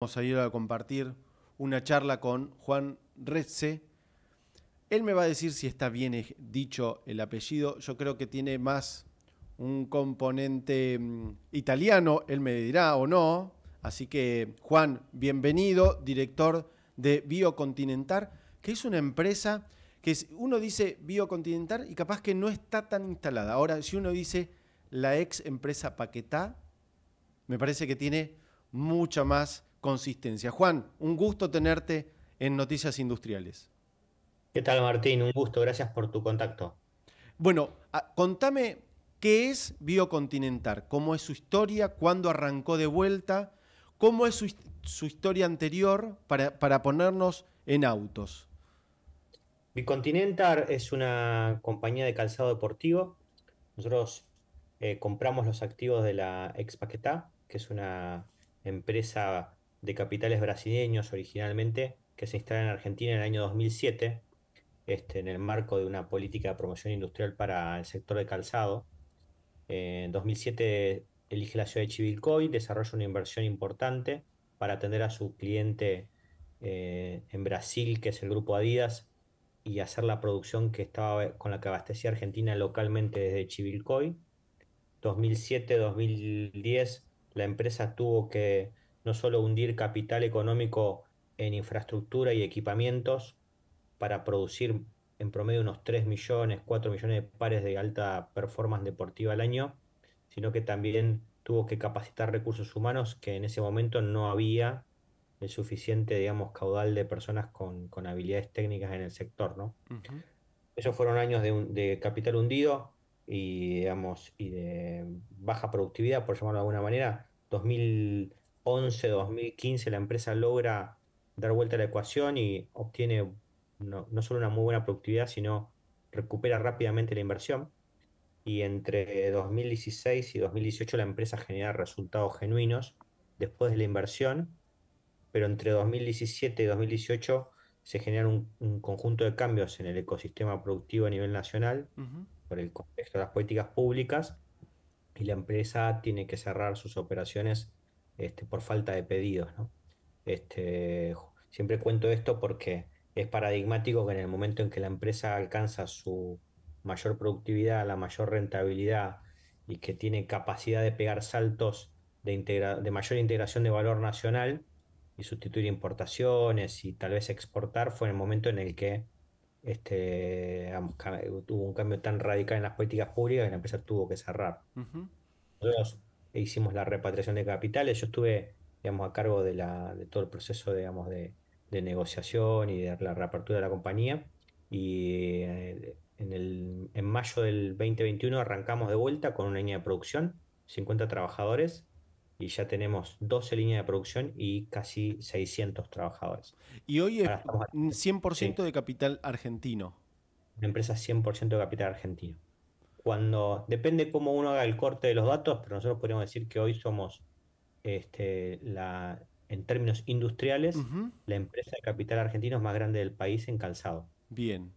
Vamos a ir a compartir una charla con Juan Retze. Él me va a decir si está bien dicho el apellido. Yo creo que tiene más un componente mm, italiano, él me dirá o no. Así que Juan, bienvenido, director de Biocontinental, que es una empresa que uno dice Biocontinental y capaz que no está tan instalada. Ahora, si uno dice la ex empresa Paquetá, me parece que tiene mucha más consistencia. Juan, un gusto tenerte en Noticias Industriales. ¿Qué tal, Martín? Un gusto, gracias por tu contacto. Bueno, ah, contame qué es Biocontinentar, cómo es su historia, cuándo arrancó de vuelta, cómo es su, su historia anterior para, para ponernos en autos. Biocontinental es una compañía de calzado deportivo. Nosotros eh, compramos los activos de la Expaquetá, que es una empresa de capitales brasileños originalmente, que se instala en Argentina en el año 2007, este, en el marco de una política de promoción industrial para el sector de calzado. en 2007 elige la ciudad de Chivilcoy, desarrolla una inversión importante para atender a su cliente eh, en Brasil, que es el grupo Adidas, y hacer la producción que estaba con la que abastecía Argentina localmente desde Chivilcoy. 2007-2010 la empresa tuvo que no solo hundir capital económico en infraestructura y equipamientos para producir en promedio unos 3 millones, 4 millones de pares de alta performance deportiva al año, sino que también tuvo que capacitar recursos humanos que en ese momento no había el suficiente, digamos, caudal de personas con, habilidades técnicas en el sector, ¿no? Esos fueron años de, de, capital hundido y, digamos, y de baja productividad, por llamarlo de alguna manera. 2000, 2011-2015 la empresa logra dar vuelta a la ecuación y obtiene no, solo una muy buena productividad, sino recupera rápidamente la inversión. Y entre 2016 y 2018 la empresa genera resultados genuinos después de la inversión, pero entre 2017 y 2018 se generan un, conjunto de cambios en el ecosistema productivo a nivel nacional por el contexto de las políticas públicas y la empresa tiene que cerrar sus operaciones este, por falta de pedidos. Este, siempre cuento esto porque es paradigmático que en el momento en que la empresa alcanza su mayor productividad, la mayor rentabilidad y que tiene capacidad de pegar saltos de, mayor integración de valor nacional y sustituir importaciones y tal vez exportar, fue en el momento en el que este, un cambio tan radical en las políticas públicas que la empresa tuvo que cerrar. E hicimos la repatriación de capitales. Yo estuve, digamos, a cargo de, la, todo el proceso, digamos, de, negociación y de la reapertura de la compañía. Y eh, en, en mayo del 2021 arrancamos de vuelta con una línea de producción, 50 trabajadores, y ya tenemos 12 líneas de producción y casi 600 trabajadores. Y hoy es 100% de capital argentino. Una empresa 100% de capital argentino cuando depende cómo uno haga el corte de los datos, pero nosotros podríamos decir que hoy somos este, la, en términos industriales, la empresa de capital argentino más grande del país en calzado. Bien.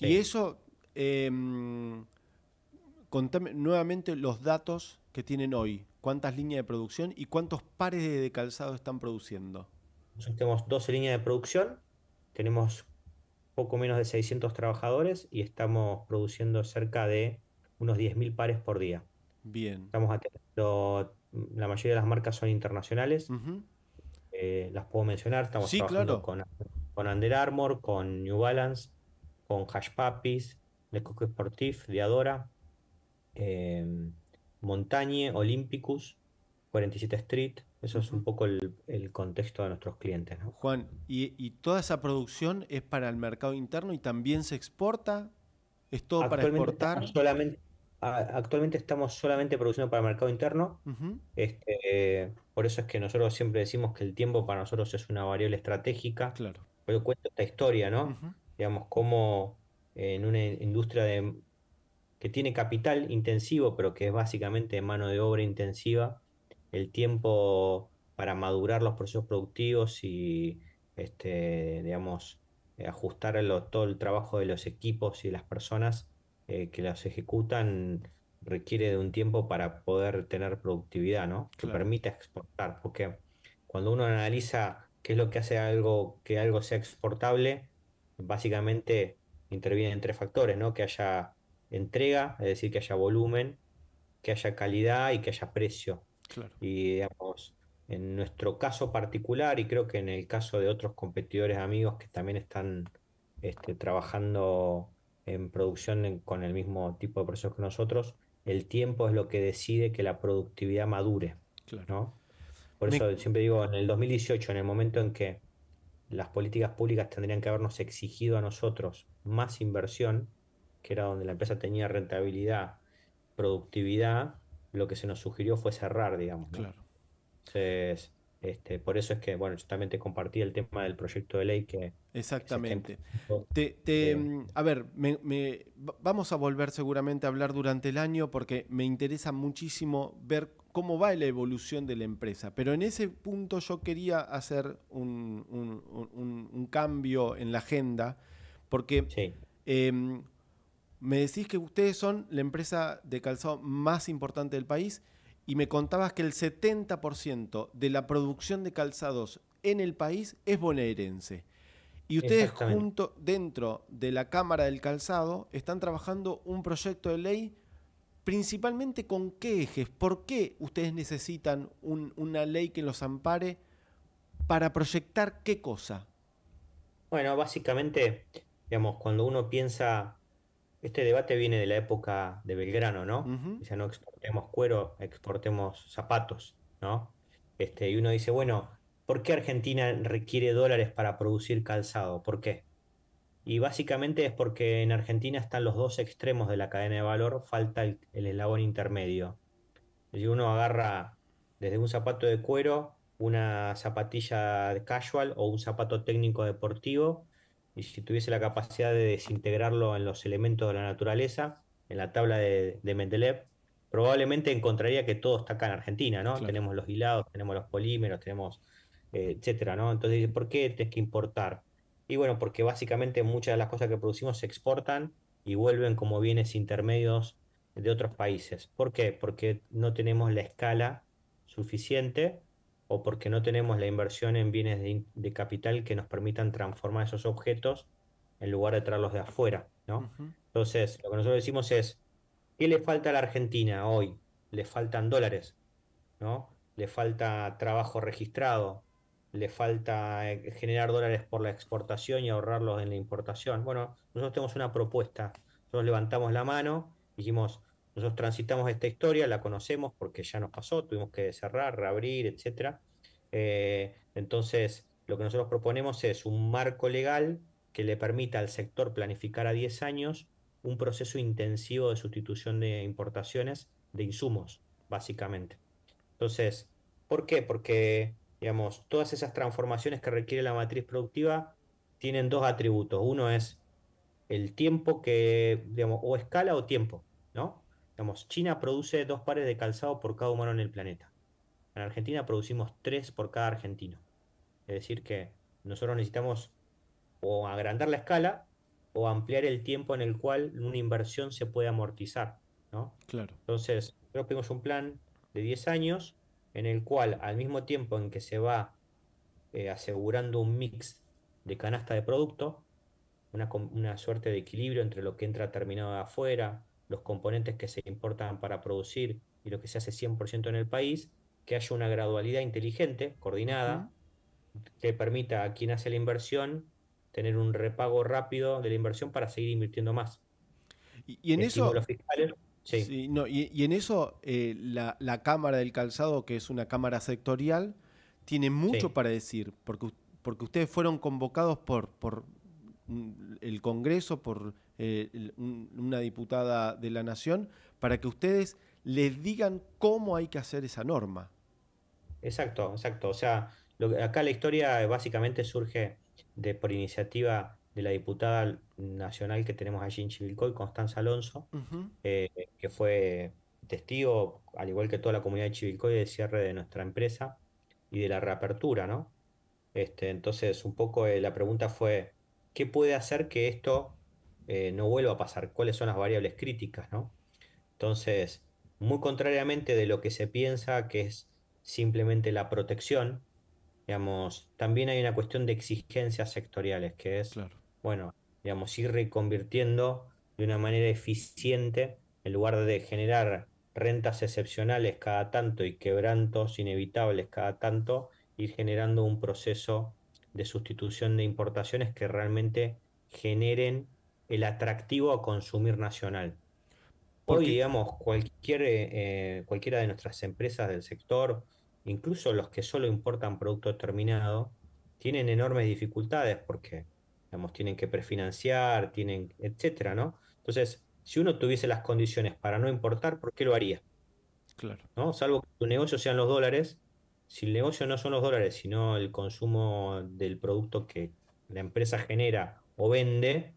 Y eso, em, contame nuevamente los datos que tienen hoy. ¿Cuántas líneas de producción y cuántos pares de, calzado están produciendo? Nosotros tenemos 12 líneas de producción, tenemos poco menos de 600 trabajadores y estamos produciendo cerca de unos 10.000 pares por día. Bien. Estamos la mayoría de las marcas son internacionales, eh, las puedo mencionar, estamos sí, con, Under Armour, con New Balance, con Hash Puppies, Le Coq Sportif, Diadora, eh, Montañe, Olympicus, 47 Street, eso es un poco el, contexto de nuestros clientes. ¿no? Juan, ¿y, toda esa producción es para el mercado interno y también se exporta? ¿Es todo para exportar? actualmente estamos solamente produciendo para el mercado interno. Este, por eso es que nosotros siempre decimos que el tiempo para nosotros es una variable estratégica. Claro. Pero cuento esta historia, ¿no? Digamos, cómo en una industria que tiene capital intensivo, pero que es básicamente mano de obra intensiva, el tiempo para madurar los procesos productivos y, este, digamos, eh, ajustar todo el trabajo de los equipos y las personas eh, que los ejecutan requiere de un tiempo para poder tener productividad, ¿no? Que permita exportar, porque cuando uno analiza qué es lo que hace algo que algo sea exportable, básicamente intervienen tres factores, ¿no? Que haya entrega, es decir, que haya volumen, que haya calidad y que haya precio. Y digamos, en nuestro caso particular, y creo que en el caso de otros competidores amigos que también están este, trabajando en producción con el mismo tipo de procesos que nosotros, el tiempo es lo que decide que la productividad madure. Por eso siempre digo, en el 2018, en el momento en que las políticas públicas tendrían que habernos exigido a nosotros más inversión, que era donde la empresa tenía rentabilidad, productividad, lo que se nos sugirió fue cerrar, digamos. Claro. Este, por eso es que, bueno, yo también compartí el tema del proyecto de ley que... Exactamente. Mm, a ver, vamos a volver seguramente a hablar durante el año porque me interesa muchísimo ver cómo va la evolución de la empresa. Pero en ese punto yo quería hacer un, cambio en la agenda porque... Sí. Em, me decís que ustedes son la empresa de calzado más importante del país y me contabas que el 70% de la producción de calzados en el país es bonaerense. Y ustedes junto dentro de la Cámara del Calzado están trabajando un proyecto de ley principalmente con qué ejes, por qué ustedes necesitan una ley que los ampare para proyectar qué cosa. Bueno, básicamente, digamos, cuando uno piensa este debate viene de la época de Belgrano, ¿no? O sea, no exportemos cuero, exportemos zapatos, ¿no? Este, y uno dice, bueno, ¿por qué Argentina requiere dólares para producir calzado? ¿Por qué? Y básicamente es porque en Argentina están los dos extremos de la cadena de valor, falta el, eslabón intermedio. Y uno agarra desde un zapato de cuero, una zapatilla casual o un zapato técnico deportivo y si tuviese la capacidad de desintegrarlo en los elementos de la naturaleza, en la tabla de, Mendeleev, probablemente encontraría que todo está acá en Argentina, ¿no? Tenemos los hilados, tenemos los polímeros, tenemos, eh, etcétera, ¿no? Entonces dice, ¿por qué tienes que importar? Y bueno, porque básicamente muchas de las cosas que producimos se exportan y vuelven como bienes intermedios de otros países. ¿Por qué? Porque no tenemos la escala suficiente o porque no tenemos la inversión en bienes de, capital que nos permitan transformar esos objetos en lugar de traerlos de afuera, ¿no? Entonces, lo que nosotros decimos es, ¿qué le falta a la Argentina hoy? Le faltan dólares, ¿no? Le falta trabajo registrado, le falta eh, generar dólares por la exportación y ahorrarlos en la importación. Bueno, nosotros tenemos una propuesta, nosotros levantamos la mano, dijimos, nosotros transitamos esta historia, la conocemos porque ya nos pasó, tuvimos que cerrar, reabrir, etc. Eh, entonces, lo que nosotros proponemos es un marco legal que le permita al sector planificar a 10 años un proceso intensivo de sustitución de importaciones de insumos, básicamente. Entonces, ¿por qué? Porque, digamos, todas esas transformaciones que requiere la matriz productiva tienen dos atributos. Uno es el tiempo que, digamos, o escala o tiempo. China produce dos pares de calzado por cada humano en el planeta. En Argentina producimos tres por cada argentino. Es decir, que nosotros necesitamos o agrandar la escala o ampliar el tiempo en el cual una inversión se puede amortizar. Claro. Entonces, nosotros tenemos un plan de 10 años en el cual, al mismo tiempo en que se va eh, asegurando un mix de canasta de producto, una, una, suerte de equilibrio entre lo que entra terminado de afuera, los componentes que se importan para producir y lo que se hace 100% en el país, que haya una gradualidad inteligente, coordinada, que permita a quien hace la inversión tener un repago rápido de la inversión para seguir invirtiendo más. Y, en eso... y, en eso la, Cámara del Calzado, que es una Cámara sectorial, tiene mucho para decir, porque, porque ustedes fueron convocados por, por mm, el Congreso, por eh, una diputada de la Nación, para que ustedes les digan cómo hay que hacer esa norma. Exacto, exacto. O sea, acá la historia eh, básicamente surge de, por iniciativa de la diputada nacional que tenemos allí en Chivilcoy, Constanza Alonso, eh, que fue testigo, al igual que toda la comunidad de Chivilcoy, del cierre de nuestra empresa y de la reapertura, ¿no? Este, entonces, un poco la pregunta fue, ¿qué puede hacer que esto eh, no vuelva a pasar, cuáles son las variables críticas, ¿no? Entonces, muy contrariamente de lo que se piensa que es simplemente la protección, digamos, también hay una cuestión de exigencias sectoriales, que es, bueno, digamos, ir reconvirtiendo de una manera eficiente, en lugar de generar rentas excepcionales cada tanto y quebrantos inevitables cada tanto, ir generando un proceso de sustitución de importaciones que realmente generen el atractivo a consumir nacional. Hoy, digamos, cualquier, eh, cualquiera de nuestras empresas del sector, incluso los que solo importan producto determinado, tienen enormes dificultades porque, digamos, tienen que prefinanciar, tienen, etcétera, ¿no? Entonces, si uno tuviese las condiciones para no importar, ¿por qué lo haría? Claro. ¿No? Salvo que tu negocio sean los dólares, si el negocio no son los dólares, sino el consumo del producto que la empresa genera o vende,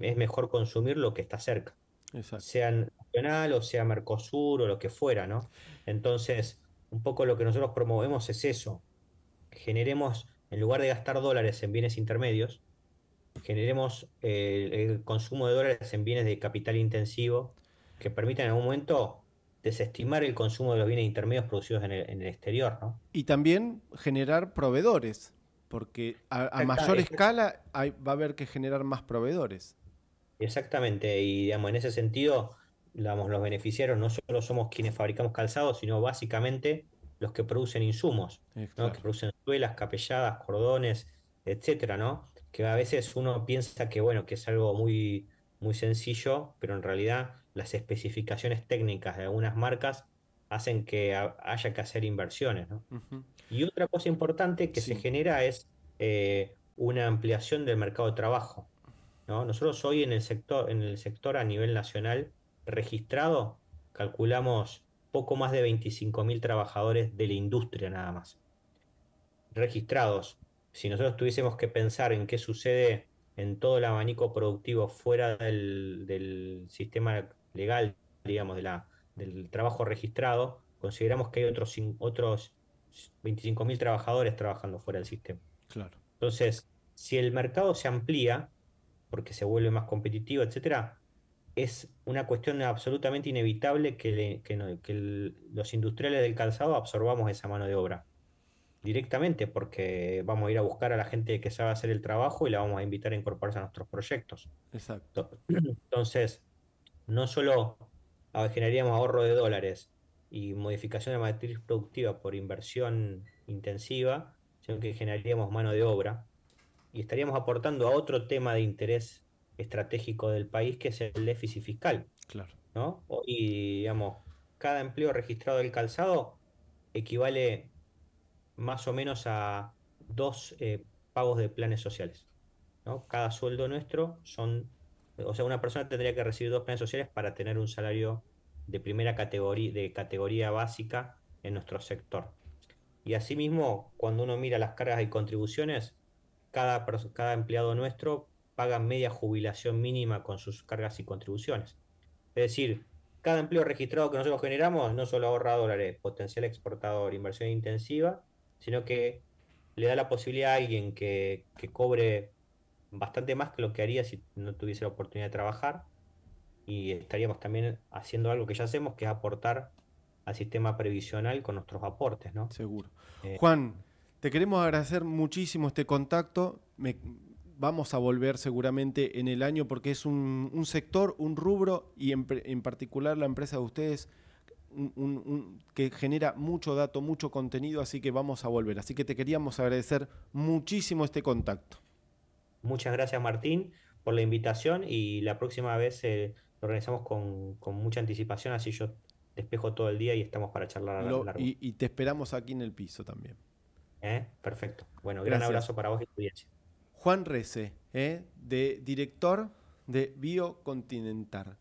es mejor consumir lo que está cerca. Exacto. Sean nacional o sea Mercosur o lo que fuera, ¿no? Entonces, un poco lo que nosotros promovemos es eso. Generemos, en lugar de gastar dólares en bienes intermedios, generemos eh, el consumo de dólares en bienes de capital intensivo que permitan en algún momento desestimar el consumo de los bienes intermedios producidos en el, exterior. Y también generar proveedores, porque a, mayor escala va a haber que generar más proveedores. Exactamente, y digamos, en ese sentido, digamos, los beneficiarios no solo somos quienes fabricamos calzado, sino básicamente los que producen insumos, que producen suelas, capelladas, cordones, etcétera, ¿no? Que a veces uno piensa que bueno, que es algo muy, muy sencillo, pero en realidad las especificaciones técnicas de algunas marcas hacen que haya que hacer inversiones. ¿no? Y otra cosa importante que se genera es eh, una ampliación del mercado de trabajo. Nosotros hoy en el sector, en el sector a nivel nacional registrado, calculamos poco más de 25.000 trabajadores de la industria nada más. Registrados. Si nosotros tuviésemos que pensar en qué sucede en todo el abanico productivo fuera del, sistema legal, digamos, de la, del trabajo registrado, consideramos que hay otros, otros 25.000 trabajadores trabajando fuera del sistema. Entonces, si el mercado se amplía, porque se vuelve más competitiva, etcétera, es una cuestión absolutamente inevitable que, los industriales del calzado absorbamos esa mano de obra directamente, porque vamos a ir a buscar a la gente que sabe hacer el trabajo y la vamos a invitar a incorporarse a nuestros proyectos. Exacto. Entonces, no solo generaríamos ahorro de dólares y modificación de matriz productiva por inversión intensiva, sino que generaríamos mano de obra y estaríamos aportando a otro tema de interés estratégico del país, que es el déficit fiscal. Claro. ¿no? Y, digamos, cada empleo registrado del calzado equivale más o menos a dos eh, pagos de planes sociales. ¿no? Cada sueldo nuestro son, o sea, una persona tendría que recibir dos planes sociales para tener un salario de primera categoría, de categoría básica en nuestro sector. Y asimismo, cuando uno mira las cargas y contribuciones, cada, cada empleado nuestro paga media jubilación mínima con sus cargas y contribuciones. Es decir, cada empleo registrado que nosotros generamos no solo ahorra dólares, potencial exportador, inversión intensiva, sino que le da la posibilidad a alguien que, cobre bastante más que lo que haría si no tuviese la oportunidad de trabajar y estaríamos también haciendo algo que ya hacemos, que es aportar al sistema previsional con nuestros aportes, ¿no? Seguro. Eh, Juan, te queremos agradecer muchísimo este contacto. Me, vamos a volver seguramente en el año porque es un, sector, un rubro y en, particular la empresa de ustedes que genera mucho dato, mucho contenido, así que vamos a volver. Así que te queríamos agradecer muchísimo este contacto. Muchas gracias Martín por la invitación y la próxima vez eh, lo organizamos con, mucha anticipación, así yo despejo todo el día y estamos para charlar a largo. y te esperamos aquí en el piso también. ¿Eh? Perfecto. Bueno, gran abrazo para vos y tu Juan Rece, ¿eh? de director de Biocontinental.